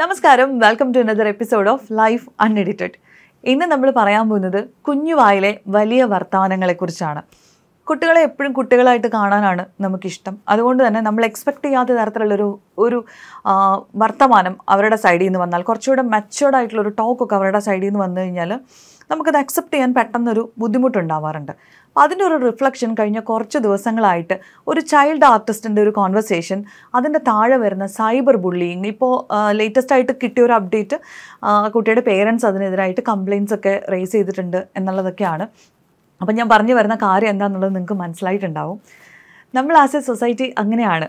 നമസ്കാരം welcome to another episode of life unedited ഇന്ന് നമ്മൾ പറയാൻ പോകുന്നത് കുഞ്ഞുവായിലെ വലിയ വർത്തമാനങ്ങളെക്കുറിച്ചാണ് കുട്ടികളെ എപ്പോഴും കുട്ടികളായിട്ട് കാണാനാണ് നമുക്കിഷ്ടം അതുകൊണ്ട് തന്നെ നമ്മൾ എക്സ്പെക്റ്റ് ചെയ്യാത്ത തരത്തിലുള്ളൊരു ഒരു വർത്തമാനം അവരുടെ സൈഡിൽ നിന്ന് വന്നാൽ കുറച്ചുകൂടെ മെച്ചുവർഡ് ആയിട്ടുള്ളൊരു ടോക്കൊക്കെ അവരുടെ സൈഡിൽ നിന്ന് വന്നു കഴിഞ്ഞാൽ നമുക്കത് അക്സെപ്റ്റ് ചെയ്യാൻ പെട്ടെന്നൊരു ബുദ്ധിമുട്ടുണ്ടാവാറുണ്ട് അപ്പോൾ അതിൻ്റെ ഒരു റിഫ്ലക്ഷൻ കഴിഞ്ഞ കുറച്ച് ദിവസങ്ങളായിട്ട് ഒരു ചൈൽഡ് ആർട്ടിസ്റ്റിൻ്റെ ഒരു കോൺവെർസേഷൻ അതിൻ്റെ താഴെ വരുന്ന സൈബർ ബുള്ളിയിങ് ഇപ്പോൾ ലേറ്റസ്റ്റ് ആയിട്ട് കിട്ടിയ ഒരു അപ്ഡേറ്റ് കുട്ടിയുടെ പേരൻസ് അതിനെതിരായിട്ട് കംപ്ലയിൻസ് ഒക്കെ റേസ് ചെയ്തിട്ടുണ്ട് എന്നുള്ളതൊക്കെയാണ് അപ്പം ഞാൻ പറഞ്ഞു വരുന്ന കാര്യം എന്താണെന്നുള്ളത് നിങ്ങൾക്ക് മനസ്സിലായിട്ടുണ്ടാവും നമ്മൾ ആസ് എ സൊസൈറ്റി അങ്ങനെയാണ്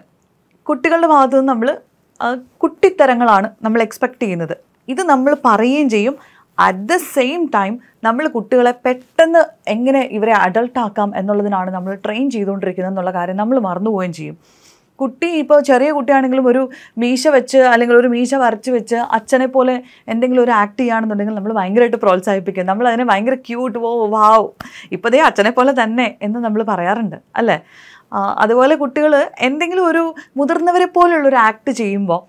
കുട്ടികളുടെ ഭാഗത്തു നിന്ന് നമ്മൾ കുട്ടിത്തരങ്ങളാണ് നമ്മൾ എക്സ്പെക്റ്റ് ചെയ്യുന്നത് ഇത് നമ്മൾ പറയുകയും ചെയ്യും അറ്റ് ദ സെയിം ടൈം നമ്മൾ കുട്ടികളെ പെട്ടെന്ന് എങ്ങനെ ഇവരെ അഡൾട്ടാക്കാം എന്നുള്ളതിനാണ് നമ്മൾ ട്രെയിൻ ചെയ്തുകൊണ്ടിരിക്കുന്നത് എന്നുള്ള കാര്യം നമ്മൾ മറന്നുപോവുകയും ചെയ്യും കുട്ടി ഇപ്പോൾ ചെറിയ കുട്ടിയാണെങ്കിലും ഒരു മീശ വെച്ച് അല്ലെങ്കിൽ ഒരു മീശ വരച്ച് വെച്ച് അച്ഛനെ പോലെ എന്തെങ്കിലും ഒരു ആക്ട് ചെയ്യുകയാണെന്നുണ്ടെങ്കിൽ നമ്മൾ ഭയങ്കരമായിട്ട് പ്രോത്സാഹിപ്പിക്കും നമ്മൾ അതിനെ ഭയങ്കര ക്യൂട്ട് ഓ വാവ് ഇപ്പോഴേ അച്ഛനെ പോലെ തന്നെ എന്ന് നമ്മൾ പറയാറുണ്ട് അല്ലേ അതുപോലെ കുട്ടികൾ എന്തെങ്കിലും ഒരു മുതിർന്നവരെ പോലുള്ളൊരു ആക്ട് ചെയ്യുമ്പോൾ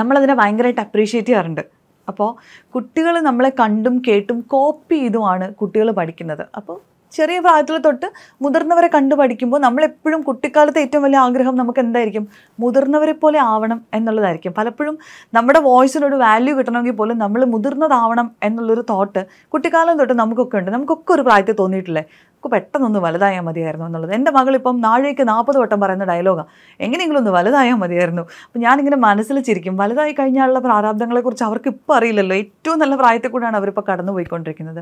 നമ്മളതിനെ ഭയങ്കരമായിട്ട് അപ്രീഷിയേറ്റ് ചെയ്യാറുണ്ട് അപ്പോൾ കുട്ടികൾ നമ്മളെ കണ്ടും കേട്ടും കോപ്പി ചെയ്തുമാണ് കുട്ടികൾ പഠിക്കുന്നത് അപ്പോൾ ചെറിയ പ്രായത്തിൽ തൊട്ട് മുതിർന്നവരെ കണ്ടു പഠിക്കുമ്പോൾ നമ്മളെപ്പോഴും കുട്ടിക്കാലത്തെ ഏറ്റവും വലിയ ആഗ്രഹം നമുക്ക് എന്തായിരിക്കും മുതിർന്നവരെ പോലെ ആവണം എന്നുള്ളതായിരിക്കും പലപ്പോഴും നമ്മുടെ വോയിസിനൊരു വാല്യൂ കിട്ടണമെങ്കിൽ പോലും നമ്മൾ മുതിർന്നതാവണം എന്നുള്ളൊരു തോട്ട് കുട്ടിക്കാലം തൊട്ട് നമുക്കൊക്കെ ഉണ്ട് നമുക്കൊക്കെ ഒരു പ്രായത്തിൽ തോന്നിയിട്ടില്ലേ നമുക്ക് പെട്ടെന്നൊന്ന് വലുതായാൽ മതിയായിരുന്നു എന്നുള്ളത് എൻ്റെ മകളിപ്പം നാഴേക്ക് നാൽപ്പത് വട്ടം പറയുന്ന ഡയലോഗാണ് എങ്ങനെയെങ്കിലും ഒന്ന് വലുതായാൽ മതിയായിരുന്നു അപ്പം ഞാനിങ്ങനെ മനസ്സിൽ ചിരിക്കും വലുതായി കഴിഞ്ഞാലുള്ള പ്രാരാബ്ദങ്ങളെക്കുറിച്ച് അവർക്ക് ഇപ്പോൾ അറിയില്ലല്ലോ ഏറ്റവും നല്ല പ്രായത്തിൽ കൂടെയാണ് അവരിപ്പോൾ കടന്നു പോയിക്കൊണ്ടിരിക്കുന്നത്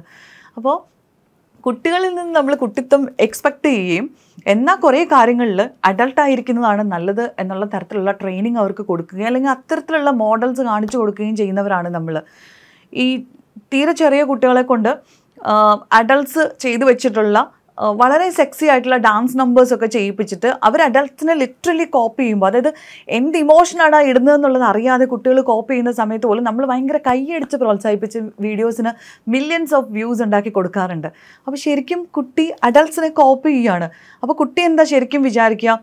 അപ്പോൾ കുട്ടികളിൽ നിന്ന് നമ്മൾ കുട്ടിത്വം എക്സ്പെക്റ്റ് ചെയ്യുകയും എന്നാൽ കുറേ കാര്യങ്ങളിൽ അഡൾട്ട് ആയിരിക്കുന്നതാണ് നല്ലത് എന്നുള്ള തരത്തിലുള്ള ട്രെയിനിങ് അവർക്ക് കൊടുക്കുകയും അല്ലെങ്കിൽ അത്തരത്തിലുള്ള മോഡൽസ് കാണിച്ചു കൊടുക്കുകയും ചെയ്യുന്നവരാണ് നമ്മൾ ഈ തീരെ ചെറിയ കുട്ടികളെ കൊണ്ട് അഡൾട്ട്സ് ചെയ്തു വെച്ചിട്ടുള്ള വളരെ സെക്സി ആയിട്ടുള്ള ഡാൻസ് നമ്പേഴ്സ് ഒക്കെ ചെയ്യിപ്പിച്ചിട്ട് അവർ അഡൾട്ട്സിനെ ലിറ്ററലി കോപ്പി ചെയ്യുമ്പോൾ അതായത് എന്ത് ഇമോഷനാണ് ഇടുന്നതെന്നുള്ളത് അറിയാതെ കുട്ടികൾ കോപ്പി ചെയ്യുന്ന സമയത്ത് പോലും നമ്മൾ ഭയങ്കര കൈയടിച്ച് പ്രോത്സാഹിപ്പിച്ച് വീഡിയോസിന് മില്യൺസ് ഓഫ് വ്യൂസ് ഉണ്ടാക്കി കൊടുക്കാറുണ്ട് അപ്പോൾ ശരിക്കും കുട്ടി അഡൾട്ട്സിനെ കോപ്പി ചെയ്യുകയാണ് അപ്പോൾ കുട്ടി എന്താ ശരിക്കും വിചാരിക്കുക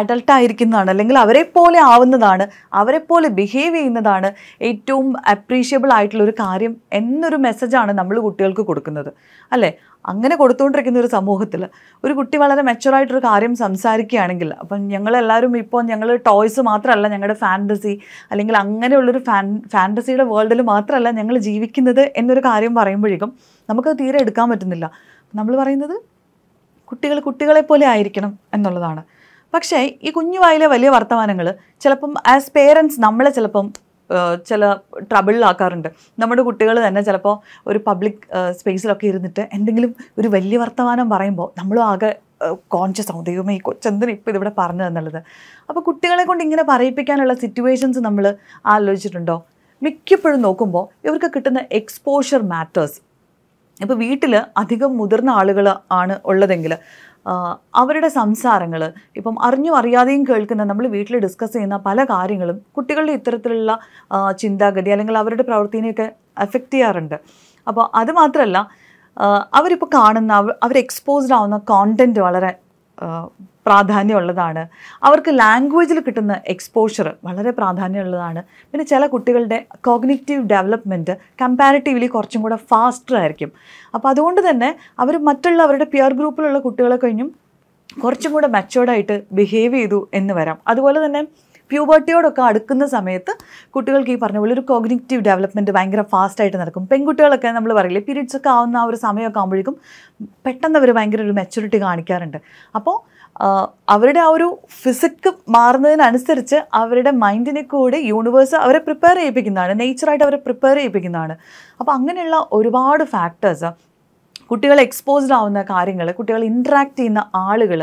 അഡൾട്ട് ആയിരിക്കുന്നതാണ് അല്ലെങ്കിൽ അവരെ പോലെ ആവുന്നതാണ് അവരെ പോലെ ബിഹേവ് ചെയ്യുന്നതാണ് ഏറ്റവും അപ്രീഷ്യബിൾ ആയിട്ടുള്ള ഒരു കാര്യം എന്നൊരു മെസ്സേജാണ് നമ്മൾ കുട്ടികൾക്ക് കൊടുക്കുന്നത് അല്ലേ അങ്ങനെ കൊടുത്തുകൊണ്ടിരിക്കുന്ന ഒരു സമൂഹത്തിൽ ഒരു കുട്ടി വളരെ മെച്ചുറായിട്ടൊരു കാര്യം സംസാരിക്കുകയാണെങ്കിൽ അപ്പം ഞങ്ങളെല്ലാവരും ഇപ്പോൾ ഞങ്ങൾ ടോയ്സ് മാത്രമല്ല ഞങ്ങളുടെ ഫാൻറ്റസി അല്ലെങ്കിൽ അങ്ങനെയുള്ളൊരു ഫാൻ ഫാൻറ്റസിയുടെ വേൾഡിൽ മാത്രമല്ല ഞങ്ങൾ ജീവിക്കുന്നത് എന്നൊരു കാര്യം പറയുമ്പോഴേക്കും നമുക്കത് തീരെ എടുക്കാൻ പറ്റുന്നില്ല നമ്മൾ പറയുന്നത് കുട്ടികൾ കുട്ടികളെ പോലെ ആയിരിക്കണം എന്നുള്ളതാണ് പക്ഷേ ഈ കുഞ്ഞുവായിലെ വലിയ വർത്തമാനങ്ങൾ ചിലപ്പം ആസ് പേരൻസ് നമ്മളെ ചിലപ്പം ചില ട്രബിളിലാക്കാറുണ്ട് നമ്മുടെ കുട്ടികൾ തന്നെ ചിലപ്പോൾ ഒരു പബ്ലിക് സ്പേസിലൊക്കെ ഇരുന്നിട്ട് എന്തെങ്കിലും ഒരു വലിയ വർത്തമാനം പറയുമ്പോൾ നമ്മളും ആകെ കോൺഷ്യസ് ആവും ദൈവം ഈ കൊച്ചെന്തിനും ഇപ്പോൾ ഇതിവിടെ പറഞ്ഞതെന്നുള്ളത് അപ്പോൾ കുട്ടികളെ കൊണ്ട് ഇങ്ങനെ പറയിപ്പിക്കാനുള്ള സിറ്റുവേഷൻസ് നമ്മൾ ആലോചിച്ചിട്ടുണ്ടോ മിക്കപ്പോഴും നോക്കുമ്പോൾ ഇവർക്ക് കിട്ടുന്ന എക്സ്പോഷർ മാറ്റേഴ്സ് ഇപ്പോൾ വീട്ടിൽ അധികം മുതിർന്ന ആളുകൾ ആണ് ഉള്ളതെങ്കിൽ അവരുടെ സംസാരങ്ങൾ ഇപ്പം അറിഞ്ഞും അറിയാതെയും കേൾക്കുന്ന നമ്മൾ വീട്ടിൽ ഡിസ്കസ് ചെയ്യുന്ന പല കാര്യങ്ങളും കുട്ടികളുടെ ഇത്തരത്തിലുള്ള ചിന്താഗതി അല്ലെങ്കിൽ അവരുടെ പ്രവൃത്തിനെയൊക്കെ എഫക്റ്റ് ചെയ്യാറുണ്ട് അപ്പോൾ അതുമാത്രമല്ല അവരിപ്പോൾ കാണുന്ന അവർ എക്സ്പോസ്ഡ് ആവുന്ന കോണ്ടൻറ്റ് വളരെ പ്രാധാന്യമുള്ളതാണ് അവർക്ക് ലാംഗ്വേജിൽ കിട്ടുന്ന എക്സ്പോഷർ വളരെ പ്രാധാന്യമുള്ളതാണ് പിന്നെ ചില കുട്ടികളുടെ കോഗ്നിറ്റീവ് ഡെവലപ്മെൻറ്റ് കമ്പാരിറ്റീവ്ലി കുറച്ചും കൂടെ ഫാസ്റ്റർ ആയിരിക്കും അപ്പോൾ അതുകൊണ്ട് തന്നെ അവർ മറ്റുള്ള അവരുടെ പിയർ ഗ്രൂപ്പിലുള്ള കുട്ടികളെ കഴിഞ്ഞും കുറച്ചും കൂടെ മെച്ചോർഡായിട്ട് ബിഹേവ് ചെയ്തു എന്ന് വരാം അതുപോലെ തന്നെ പ്യൂബർട്ടിയോടൊക്കെ അടുക്കുന്ന സമയത്ത് കുട്ടികൾക്ക് ഈ പറഞ്ഞ പോലെ ഒരു കോഗ്നിറ്റീവ് ഡെവലപ്മെൻറ്റ് ഭയങ്കര ഫാസ്റ്റായിട്ട് നടക്കും പെൺകുട്ടികളൊക്കെ നമ്മൾ പറയില്ലേ പീരീഡ്സൊക്കെ ഒക്കെ ആവുന്ന ആ ഒരു സമയമൊക്കെ ആകുമ്പോഴേക്കും പെട്ടെന്ന് അവർ ഭയങ്കര ഒരു മെച്യൂരിറ്റി കാണിക്കാറുണ്ട് അപ്പോൾ അവരുടെ ആ ഒരു ഫിസിക്ക് മാറുന്നതിനനുസരിച്ച് അവരുടെ മൈൻഡിനെ കൂടി യൂണിവേഴ്സ് അവരെ പ്രിപ്പയർ ചെയ്യിപ്പിക്കുന്നതാണ് നേച്ചറായിട്ട് അവരെ പ്രിപ്പയർ ചെയ്യിപ്പിക്കുന്നതാണ് അപ്പോൾ അങ്ങനെയുള്ള ഒരുപാട് ഫാക്ടേഴ്സ് കുട്ടികൾ എക്സ്പോസ്ഡ് ആവുന്ന കാര്യങ്ങൾ കുട്ടികൾ ഇൻട്രാക്ട് ചെയ്യുന്ന ആളുകൾ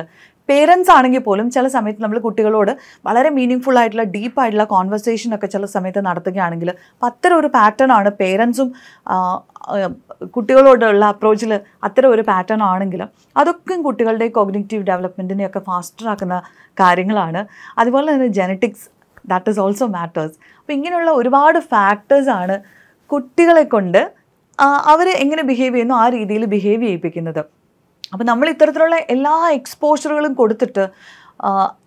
പേരൻസ് ആണെങ്കിൽ പോലും ചില സമയത്ത് നമ്മൾ കുട്ടികളോട് വളരെ മീനിങ് ആയിട്ടുള്ള ഡീപ്പായിട്ടുള്ള കോൺവെർസേഷൻ ഒക്കെ ചില സമയത്ത് നടത്തുകയാണെങ്കിൽ അത്തരം ഒരു പാറ്റേൺ ആണ് പേരൻസും കുട്ടികളോടുള്ള അപ്രോച്ചിൽ അത്തരം ഒരു പാറ്റേൺ ആണെങ്കിലും അതൊക്കെ കുട്ടികളുടെ കോഗ്നേറ്റീവ് ഡെവലപ്മെൻറ്റിനെയൊക്കെ ഫാസ്റ്റർ ആക്കുന്ന കാര്യങ്ങളാണ് അതുപോലെ തന്നെ genetics that is also matters അപ്പോൾ ഇങ്ങനെയുള്ള ഒരുപാട് ഫാക്ടേഴ്സാണ് കുട്ടികളെ കൊണ്ട് അവർ എങ്ങനെ ബിഹേവ് ചെയ്യുന്നു ആ രീതിയിൽ ബിഹേവ് ചെയ്യിപ്പിക്കുന്നത് അപ്പം നമ്മൾ ഇത്തരത്തിലുള്ള എല്ലാ എക്സ്പോഷറുകളും കൊടുത്തിട്ട്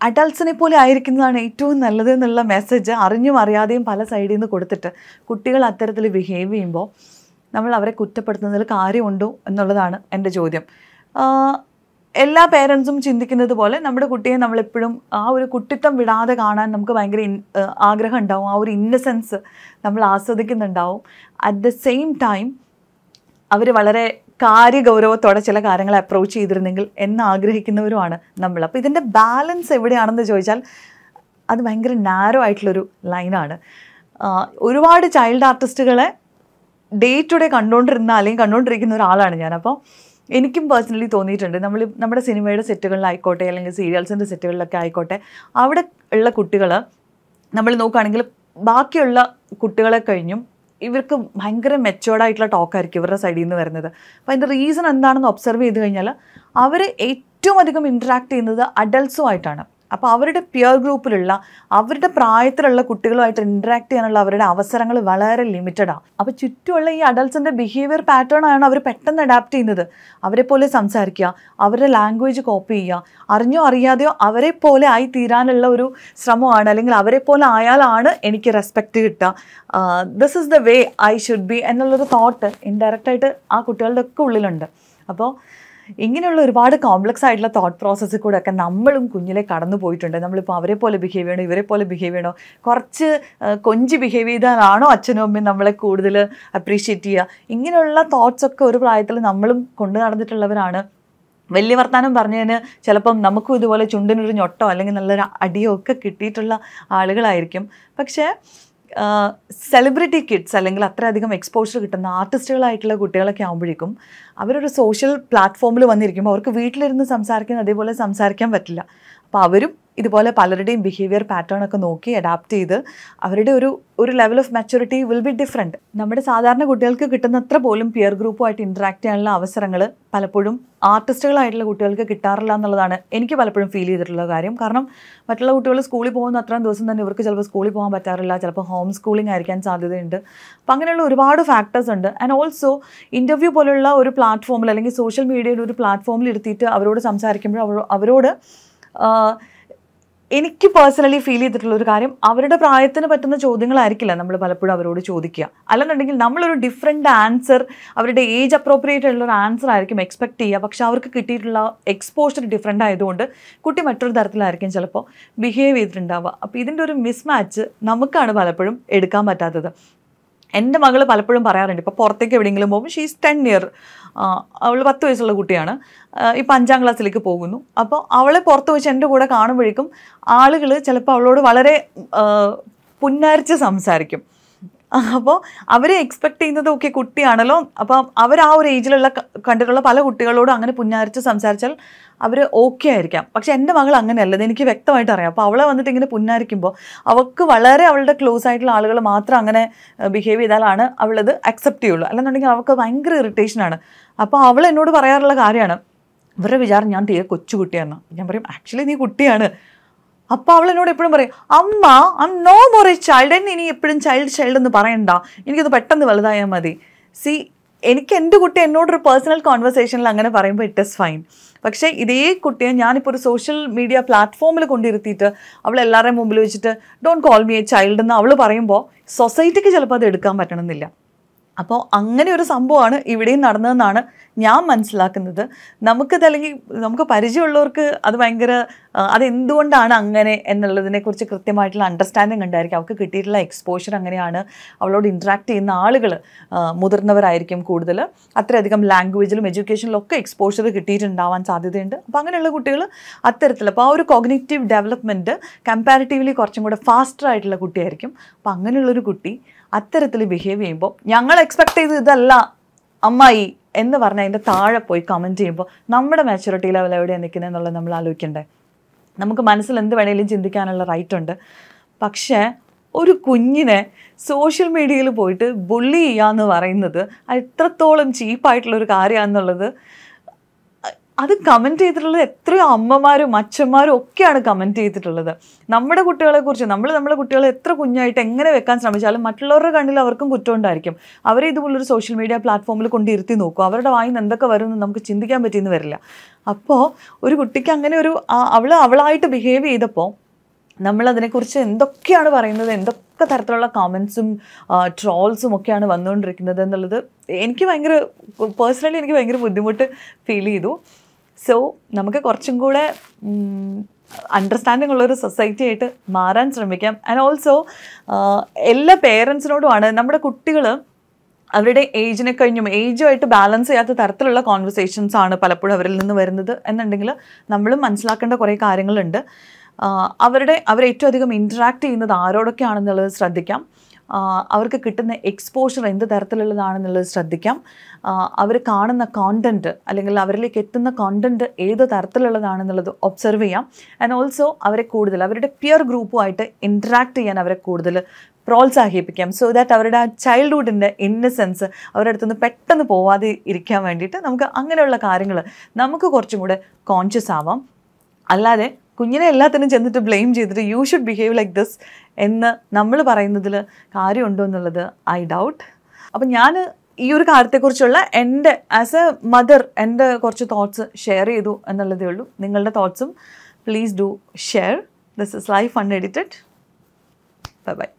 അഡൾട്ട്സിനെ പോലെ ആയിരിക്കുന്നതാണ് ഏറ്റവും നല്ലത് എന്നുള്ള മെസ്സേജ് അറിഞ്ഞും അറിയാതെയും പല സൈഡിൽ നിന്ന് കൊടുത്തിട്ട് കുട്ടികൾ അത്തരത്തിൽ ബിഹേവ് ചെയ്യുമ്പോൾ നമ്മൾ അവരെ കുറ്റപ്പെടുത്തുന്നതിൽ കാര്യമുണ്ടോ എന്നുള്ളതാണ് എൻ്റെ ചോദ്യം എല്ലാ പേരൻസും ചിന്തിക്കുന്നത് പോലെ നമ്മുടെ കുട്ടിയെ നമ്മളെപ്പോഴും ആ ഒരു കുട്ടിത്തം വിടാതെ കാണാൻ നമുക്ക് ഭയങ്കര ആഗ്രഹം ഉണ്ടാവും ആ ഒരു ഇന്നസെൻസ് നമ്മൾ ആസ്വദിക്കുന്നുണ്ടാവും അറ്റ് ദ സെയിം ടൈം അവർ വളരെ കാര്യഗൗരവത്തോടെ ചില കാര്യങ്ങളെ അപ്രോച്ച് ചെയ്തിരുന്നെങ്കിൽ എന്ന് ആഗ്രഹിക്കുന്നവരുമാണ് നമ്മൾ അപ്പോൾ ഇതിൻ്റെ ബാലൻസ് എവിടെയാണെന്ന് ചോദിച്ചാൽ അത് ഭയങ്കര നാരോ ആയിട്ടുള്ളൊരു ലൈനാണ് ഒരുപാട് ചൈൽഡ് ആർട്ടിസ്റ്റുകളെ ഡേ ടു ഡേ കണ്ടുകൊണ്ടിരുന്ന അല്ലെങ്കിൽ കണ്ടുകൊണ്ടിരിക്കുന്ന ഒരാളാണ് ഞാൻ അപ്പോൾ എനിക്കും പേഴ്സണലി തോന്നിയിട്ടുണ്ട് നമ്മൾ നമ്മുടെ സിനിമയുടെ സെറ്റുകളിലായിക്കോട്ടെ അല്ലെങ്കിൽ സീരിയൽസിൻ്റെ സെറ്റുകളിലൊക്കെ ആയിക്കോട്ടെ അവിടെ ഉള്ള കുട്ടികൾ നമ്മൾ നോക്കുകയാണെങ്കിൽ ബാക്കിയുള്ള കുട്ടികളെ കഴിഞ്ഞും ഇവർക്ക് ഭയങ്കര മെച്ചോർഡായിട്ടുള്ള ആയിട്ടുള്ള ടോക്കായിരിക്കും ഇവരുടെ സൈഡിൽ നിന്ന് വരുന്നത് അപ്പോൾ അതിൻ്റെ റീസൺ എന്താണെന്ന് ഒബ്സർവ് ചെയ്ത് കഴിഞ്ഞാൽ അവർ ഏറ്റവും അധികം ഇൻട്രാക്ട് ചെയ്യുന്നത് അഡൽസുമായിട്ടാണ് അപ്പോൾ അവരുടെ പിയർ ഗ്രൂപ്പിലുള്ള അവരുടെ പ്രായത്തിലുള്ള കുട്ടികളുമായിട്ട് ഇൻട്രാക്ട് ചെയ്യാനുള്ള അവരുടെ അവസരങ്ങൾ വളരെ ലിമിറ്റഡാണ് അപ്പോൾ ചുറ്റുമുള്ള ഈ അഡൽട്സിൻ്റെ ബിഹേവിയർ പാറ്റേൺ ആണ് അവർ പെട്ടെന്ന് അഡാപ്റ്റ് ചെയ്യുന്നത് അവരെ പോലെ സംസാരിക്കുക അവരുടെ ലാംഗ്വേജ് കോപ്പി ചെയ്യുക അറിഞ്ഞോ അറിയാതെയോ അവരെ പോലെ ആയി തീരാനുള്ള ഒരു ശ്രമമാണ് അല്ലെങ്കിൽ അവരെ പോലെ ആയാലാണ് എനിക്ക് റെസ്പെക്റ്റ് കിട്ടുക this is the way I should be എന്നുള്ളൊരു തോട്ട് ഇൻഡയറക്റ്റായിട്ട് ആ കുട്ടികളുടെ ഒക്കെ ഉള്ളിലുണ്ട് അപ്പോൾ ഇങ്ങനെയുള്ള ഒരുപാട് കോംപ്ലക്സ് ആയിട്ടുള്ള തോട്ട് പ്രോസസ്സിൽ കൂടെ ഒക്കെ നമ്മളും കുഞ്ഞിലെ കടന്നു പോയിട്ടുണ്ട് നമ്മളിപ്പോൾ അവരെ പോലെ ബിഹേവ് ചെയ്യണോ ഇവരെ പോലെ ബിഹേവ് ചെയ്യണോ കുറച്ച് കൊഞ്ച് ബിഹേവ് ചെയ്താലാണോ അച്ഛനും അമ്മയും നമ്മളെ കൂടുതൽ അപ്രീഷിയേറ്റ് ചെയ്യുക ഇങ്ങനെയുള്ള തോട്ട്സ് ഒക്കെ ഒരു പ്രായത്തിൽ നമ്മളും കൊണ്ടു നടന്നിട്ടുള്ളവരാണ് വലിയ വർത്താനം പറഞ്ഞതിന് ചിലപ്പം നമുക്കും ഇതുപോലെ ചുണ്ടിനൊരു ഞൊട്ടോ അല്ലെങ്കിൽ നല്ലൊരു അടിയോ ഒക്കെ കിട്ടിയിട്ടുള്ള ആളുകളായിരിക്കും പക്ഷേ സെലിബ്രിറ്റി കിഡ്സ് അല്ലെങ്കിൽ അത്രയധികം എക്സ്പോഷർ കിട്ടുന്ന ആർട്ടിസ്റ്റുകളായിട്ടുള്ള കുട്ടികളൊക്കെ ആകുമ്പോഴേക്കും അവരൊരു സോഷ്യൽ പ്ലാറ്റ്ഫോമിൽ വന്നിരിക്കുമ്പോൾ അവർക്ക് വീട്ടിലിരുന്ന് സംസാരിക്കുന്ന അതേപോലെ സംസാരിക്കാൻ പറ്റില്ല അപ്പോൾ അവരും ഇതുപോലെ പലരുടെയും ബിഹേവിയർ പാറ്റേൺ ഒക്കെ നോക്കി അഡാപ്റ്റ് ചെയ്ത് അവരുടെ ഒരു ഒരു level of maturity will be different നമ്മുടെ സാധാരണ കുട്ടികൾക്ക് കിട്ടുന്നത്ര പോലും പിയർ ഗ്രൂപ്പുമായിട്ട് ഇൻട്രാക്ട് ചെയ്യാനുള്ള അവസരങ്ങൾ പലപ്പോഴും ആർട്ടിസ്റ്റുകളായിട്ടുള്ള കുട്ടികൾക്ക് കിട്ടാറില്ല എന്നുള്ളതാണ് എനിക്ക് പലപ്പോഴും ഫീൽ ചെയ്തിട്ടുള്ള കാര്യം കാരണം മറ്റുള്ള കുട്ടികൾ സ്കൂളിൽ പോകുന്ന അത്രയും ദിവസം തന്നെ ഇവർക്ക് ചിലപ്പോൾ സ്കൂളിൽ പോകാൻ പറ്റാറില്ല ചിലപ്പോൾ ഹോം സ്കൂളിംഗ് ആയിരിക്കാൻ സാധ്യതയുണ്ട് അപ്പം അങ്ങനെയുള്ള ഒരുപാട് ഫാക്ടേഴ്സ് ഉണ്ട് ആൻഡ് ഓൾസോ ഇൻ്റർവ്യൂ പോലുള്ള ഒരു പ്ലാറ്റ്ഫോമിൽ അല്ലെങ്കിൽ സോഷ്യൽ മീഡിയയുടെ ഒരു പ്ലാറ്റ്ഫോമിൽ ഇരുത്തിയിട്ട് അവരോട് സംസാരിക്കുമ്പോൾ അവരോട് എനിക്ക് പേഴ്സണലി ഫീൽ ചെയ്തിട്ടുള്ള ഒരു കാര്യം അവരുടെ പ്രായത്തിന് പറ്റുന്ന ചോദ്യങ്ങളായിരിക്കില്ല നമ്മൾ പലപ്പോഴും അവരോട് ചോദിക്കുക അല്ലെന്നുണ്ടെങ്കിൽ നമ്മളൊരു ഡിഫറെൻ്റ് ആൻസർ അവരുടെ ഏജ് അപ്രോപ്രിയേറ്റ് ഉള്ള ഒരു ആൻസർ ആയിരിക്കും എക്സ്പെക്ട് ചെയ്യുക പക്ഷെ അവർക്ക് കിട്ടിയിട്ടുള്ള എക്സ്പോഷർ ഡിഫറെൻ്റ് ആയതുകൊണ്ട് കുട്ടി മറ്റൊരു തരത്തിലായിരിക്കും ചിലപ്പോൾ ബിഹേവ് ചെയ്തിട്ടുണ്ടാവുക അപ്പോൾ ഇതിൻ്റെ ഒരു മിസ്മാച്ച് നമുക്കാണ് പലപ്പോഴും എടുക്കാൻ പറ്റാത്തത് എൻ്റെ മകൾ പലപ്പോഴും പറയാറുണ്ട് ഇപ്പോൾ പുറത്തേക്ക് എവിടെയെങ്കിലും പോകുമ്പോൾ ഷീസ് ടെൻ ഇയർ അവൾ പത്ത് വയസ്സുള്ള കുട്ടിയാണ് ഇപ്പം അഞ്ചാം ക്ലാസ്സിലേക്ക് പോകുന്നു അപ്പോൾ അവളെ പുറത്ത് വെച്ച് എൻ്റെ കൂടെ കാണുമ്പോഴേക്കും ആളുകൾ ചിലപ്പോൾ അവളോട് വളരെ പുന്നാരിച്ച് സംസാരിക്കും അപ്പോൾ അവരെ എക്സ്പെക്ട് ചെയ്യുന്നത് ഒക്കെ കുട്ടിയാണല്ലോ അപ്പം അവർ ആ ഒരു ഏജിലുള്ള കണ്ടിട്ടുള്ള പല കുട്ടികളോടും അങ്ങനെ പുന്നാരിച്ച് സംസാരിച്ചാൽ അവർ ഓക്കെ ആയിരിക്കാം പക്ഷെ എൻ്റെ മകൾ അങ്ങനെയല്ല എനിക്ക് വ്യക്തമായിട്ട് അറിയാം അപ്പോൾ അവളെ വന്നിട്ട് ഇങ്ങനെ പുന്നാരിക്കുമ്പോൾ അവൾക്ക് വളരെ അവളുടെ ക്ലോസ് ആയിട്ടുള്ള ആളുകൾ മാത്രം അങ്ങനെ ബിഹേവ് ചെയ്താലാണ് അവളത് അക്സെപ്റ്റ് ചെയ്യുള്ളൂ അല്ലെന്നുണ്ടെങ്കിൽ അവൾക്ക് ഭയങ്കര ഇറിറ്റേഷനാണ് അപ്പോൾ അവൾ എന്നോട് പറയാറുള്ള കാര്യമാണ് ഇവരുടെ വിചാരം ഞാൻ തീരെ കൊച്ചുകുട്ടിയാണ് ഞാൻ പറയും ആക്ച്വലി നീ കുട്ടിയാണ് അപ്പോൾ അവൾ എന്നോട് എപ്പോഴും പറയും അമ്മ I no more a child എന്നെ ഇനി എപ്പോഴും ചൈൽഡ് ചൈൽഡ് എന്ന് പറയണ്ട എനിക്കത് പെട്ടെന്ന് വലുതായാൽ മതി സി എനിക്ക് എൻ്റെ കുട്ടി എന്നോടൊരു പേഴ്സണൽ കോൺവെർസേഷനിൽ അങ്ങനെ പറയുമ്പോൾ ഇറ്റ് ഇസ് ഫൈൻ പക്ഷേ ഇതേ കുട്ടിയെ ഞാനിപ്പോൾ ഒരു സോഷ്യൽ മീഡിയ പ്ലാറ്റ്ഫോമിൽ കൊണ്ടിരുത്തിയിട്ട് അവൾ എല്ലാവരുടെയും മുമ്പിൽ വെച്ചിട്ട് don't call me a child എന്ന് അവൾ പറയുമ്പോൾ സൊസൈറ്റിക്ക് ചിലപ്പോൾ അത് എടുക്കാൻ പറ്റണമെന്നില്ല അപ്പോൾ അങ്ങനെ ഒരു സംഭവമാണ് ഇവിടെയും നടന്നതെന്നാണ് ഞാൻ മനസ്സിലാക്കുന്നത് നമുക്കത് അല്ലെങ്കിൽ നമുക്ക് പരിചയമുള്ളവർക്ക് അത് ഭയങ്കര അതെന്തുകൊണ്ടാണ് അങ്ങനെ എന്നുള്ളതിനെക്കുറിച്ച് കൃത്യമായിട്ടുള്ള അണ്ടർസ്റ്റാൻഡിങ് ഉണ്ടായിരിക്കും അവൾക്ക് കിട്ടിയിട്ടുള്ള എക്സ്പോഷർ അങ്ങനെയാണ് അവളോട് ഇൻട്രാക്ട് ചെയ്യുന്ന ആളുകൾ മുതിർന്നവരായിരിക്കും കൂടുതൽ അത്രയധികം ലാംഗ്വേജിലും എഡ്യൂക്കേഷനിലും ഒക്കെ എക്സ്പോഷർ കിട്ടിയിട്ടുണ്ടാവാൻ സാധ്യതയുണ്ട് അപ്പോൾ അങ്ങനെയുള്ള കുട്ടികൾ അത്തരത്തിൽ അപ്പോൾ ആ ഒരു കോഗ്നേറ്റീവ് ഡെവലപ്മെൻറ്റ് കമ്പാരിറ്റീവ്ലി കുറച്ചും കൂടെ ഫാസ്റ്റർ ആയിട്ടുള്ള കുട്ടിയായിരിക്കും അപ്പോൾ അങ്ങനെയുള്ളൊരു കുട്ടി അത്തരത്തിൽ ബിഹേവ് ചെയ്യുമ്പോൾ ഞങ്ങൾ എക്സ്പെക്ട് ചെയ്ത് ഇതല്ല അമ്മായി എന്ന് പറഞ്ഞ് അതിൻ്റെ താഴെ പോയി കമൻറ്റ് ചെയ്യുമ്പോൾ നമ്മുടെ മെച്ചൂരിറ്റി ലെവൽ എവിടെയാണ് നിൽക്കുന്നത് എന്നുള്ളത് നമ്മൾ ആലോചിക്കണ്ടേ നമുക്ക് മനസ്സിൽ എന്ത് വേണേലും ചിന്തിക്കാനുള്ള റൈറ്റ് ഉണ്ട് പക്ഷേ ഒരു കുഞ്ഞിനെ സോഷ്യൽ മീഡിയയിൽ പോയിട്ട് ബുള്ളി ചെയ്യുക എന്ന് പറയുന്നത് എത്രത്തോളം ചീപ്പായിട്ടുള്ളൊരു കാര്യമാണെന്നുള്ളത് അത് കമൻറ്റ് ചെയ്തിട്ടുള്ളത് എത്രയോ അമ്മമാരും അച്ഛന്മാരും ഒക്കെയാണ് കമൻറ്റ് ചെയ്തിട്ടുള്ളത് നമ്മുടെ കുട്ടികളെ കുറിച്ച് നമ്മൾ നമ്മുടെ കുട്ടികളെ എത്ര കുഞ്ഞായിട്ട് എങ്ങനെ വെക്കാൻ ശ്രമിച്ചാലും മറ്റുള്ളവരുടെ കണ്ണിൽ അവർക്കും കുറ്റമുണ്ടായിരിക്കും അവരെ ഇതുപോലൊരു സോഷ്യൽ മീഡിയ പ്ലാറ്റ്ഫോമിൽ കൊണ്ടിരുത്തി നോക്കും അവരുടെ വായിൽ നിന്ന് എന്തൊക്കെ എന്ന് നമുക്ക് ചിന്തിക്കാൻ പറ്റിയെന്ന് വരില്ല അപ്പോൾ ഒരു കുട്ടിക്ക് അങ്ങനെ ഒരു അവൾ അവളായിട്ട് ബിഹേവ് ചെയ്തപ്പോൾ നമ്മളതിനെക്കുറിച്ച് എന്തൊക്കെയാണ് പറയുന്നത് എന്തൊക്കെ തരത്തിലുള്ള കമൻസും ട്രോൾസും ഒക്കെയാണ് വന്നുകൊണ്ടിരിക്കുന്നത് എന്നുള്ളത് എനിക്ക് ഭയങ്കര പേഴ്സണലി എനിക്ക് ഭയങ്കര ബുദ്ധിമുട്ട് ഫീൽ ചെയ്തു സോ നമുക്ക് കുറച്ചും കൂടെ അണ്ടർസ്റ്റാൻഡിംഗ് ഉള്ളൊരു സൊസൈറ്റി ആയിട്ട് മാറാൻ ശ്രമിക്കാം ആൻഡ് ഓൾസോ എല്ലാ പേരൻസിനോടുമാണ് നമ്മുടെ കുട്ടികൾ അവരുടെ ഏജിനെ കഴിഞ്ഞും ഏജുമായിട്ട് ബാലൻസ് ചെയ്യാത്ത തരത്തിലുള്ള കോൺവെർസേഷൻസ് ആണ് പലപ്പോഴും അവരിൽ നിന്ന് വരുന്നത് എന്നുണ്ടെങ്കിൽ നമ്മളും മനസ്സിലാക്കേണ്ട കുറേ കാര്യങ്ങളുണ്ട് അവരുടെ അവരേറ്റവും അധികം ഇൻട്രാക്ട് ചെയ്യുന്നത് ആരോടൊക്കെയാണെന്നുള്ളത് ശ്രദ്ധിക്കാം അവർക്ക് കിട്ടുന്ന എക്സ്പോഷർ എന്ത് തരത്തിലുള്ളതാണെന്നുള്ളത് ശ്രദ്ധിക്കാം അവർ കാണുന്ന കോണ്ടൻറ്റ് അല്ലെങ്കിൽ അവരിലേക്ക് എത്തുന്ന കോണ്ടൻറ്റ് ഏത് തരത്തിലുള്ളതാണെന്നുള്ളത് ഒബ്സർവ് ചെയ്യാം ആൻഡ് ഓൾസോ അവരെ കൂടുതൽ അവരുടെ പ്യർ ഗ്രൂപ്പുമായിട്ട് ഇൻട്രാക്ട് ചെയ്യാൻ അവരെ കൂടുതൽ പ്രോത്സാഹിപ്പിക്കാം സോ ദാറ്റ് അവരുടെ ആ ചൈൽഡ്ഹുഡിൻ്റെ ഇന്നസെൻസ് അവരുടെ അടുത്തുനിന്ന് പെട്ടെന്ന് പോവാതെ ഇരിക്കാൻ വേണ്ടിയിട്ട് നമുക്ക് അങ്ങനെയുള്ള കാര്യങ്ങൾ നമുക്ക് കുറച്ചും കൂടെ കോൺഷ്യസ് ആവാം അല്ലാതെ കുഞ്ഞിനെ എല്ലാത്തിനും ചെന്നിട്ട് ബ്ലെയിം ചെയ്തിട്ട് you should behave like this എന്ന് നമ്മൾ പറയുന്നതിൽ കാര്യമുണ്ടോ എന്നുള്ളത് ഐ ഡൗട്ട് അപ്പം ഞാൻ ഈ ഒരു കാര്യത്തെക്കുറിച്ചുള്ള എൻ്റെ ആസ് എ മദർ എൻ്റെ കുറച്ച് തോട്ട്സ് ഷെയർ ചെയ്തു എന്നുള്ളതേ ഉള്ളൂ നിങ്ങളുടെ തോട്ട്സും please do share this is life unedited bye by